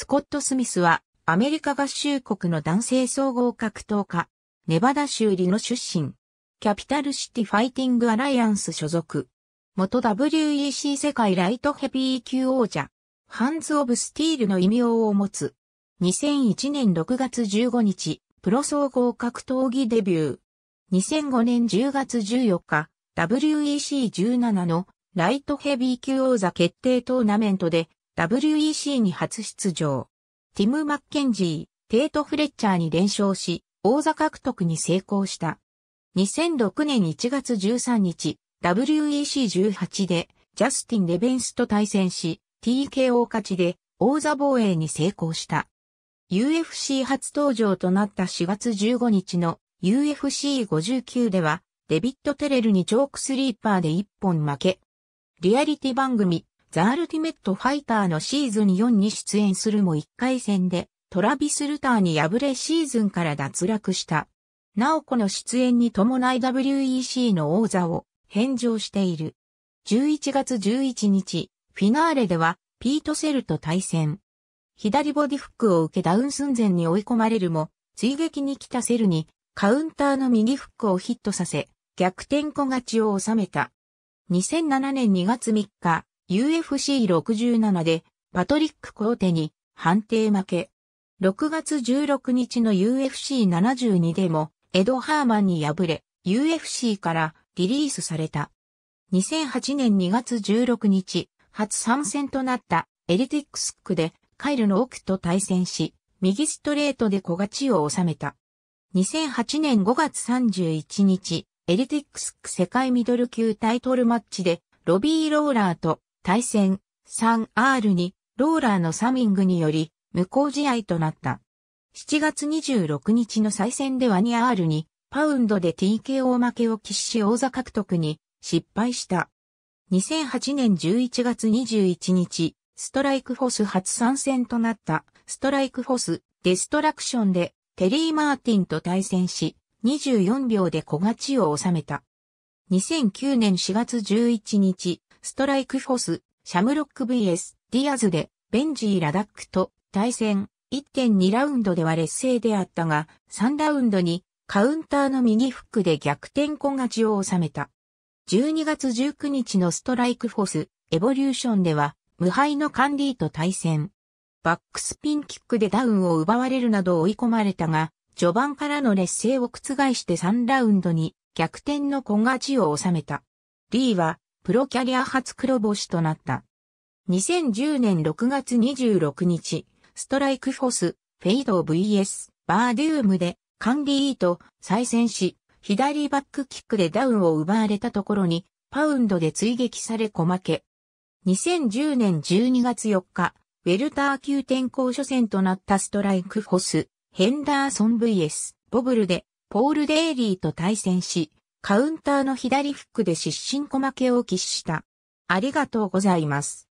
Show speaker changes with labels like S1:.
S1: スコット・スミスは、アメリカ合衆国の男性総合格闘家、ネバダ州リノ出身、キャピタルシティファイティングアライアンス所属、元 WEC 世界ライトヘビー級王者、ハンズ・オブ・スティールの異名を持つ。2001年6月15日、プロ総合格闘技デビュー。2005年10月14日、WEC17 のライトヘビー級王座決定トーナメントで WEC に初出場。ティム・マッケンジー、テート・フレッチャーに連勝し、王座獲得に成功した。2006年1月13日、WEC18 でジャスティン・レベンスと対戦し、TKO 勝ちで王座防衛に成功した。UFC 初登場となった4月15日の UFC59 では、デビット・テレルにチョークスリーパーで1本負け。リアリティ番組、ザ・アルティメット・ファイターのシーズン4に出演するも1回戦で、トラビス・ルターに敗れシーズンから脱落した。なおこの出演に伴い WEC の王座を返上している。11月11日、フィナーレでは、ピート・セルと対戦。左ボディフックを受けダウン寸前に追い込まれるも、追撃に来たセルに、カウンターの右フックをヒットさせ、逆転小勝ちを収めた。2007年2月3日、UFC67 でパトリック・コーテに判定負け。6月16日の UFC72 でもエド・ハーマンに敗れ UFC からリリースされた。2008年2月16日、初参戦となったエリティックスクでカイルの奥と対戦し、右ストレートで小勝ちを収めた。2008年5月31日、エリティックスク世界ミドル級タイトルマッチでロビー・ローラーと対戦 3R にローラーのサミングにより無効試合となった。7月26日の再戦では 2R にパウンドで TKO 負けを喫し王座獲得に失敗した。2008年11月21日、ストライクフォス初参戦となったストライクフォスデストラクションでテリー・マーティンと対戦し、24秒で小勝ちを収めた。2009年4月11日、ストライクフォスシャムロック VS ディアズで、ベンジー・ラダックと対戦、1.2ラウンドでは劣勢であったが、3ラウンドにカウンターの右フックで逆転小勝ちを収めた。12月19日のストライクフォス、エボリューションでは、無敗のカンディと対戦。バックスピンキックでダウンを奪われるなど追い込まれたが、序盤からの劣勢を覆して3ラウンドに逆転の小勝ちを収めた。リーはプロキャリア初黒星となった。2010年6月26日、ストライクフォス、フェイド VS、バーデュームで、カンリーと再戦し、左バックキックでダウンを奪われたところに、パウンドで追撃され小負け。2010年12月4日、ウェルター級転校初戦となったストライクフォス、ヘンダーソン VS、ボブルで、ポール・デイリーと対戦し、カウンターの左フックで失神小負けを喫した。ありがとうございます。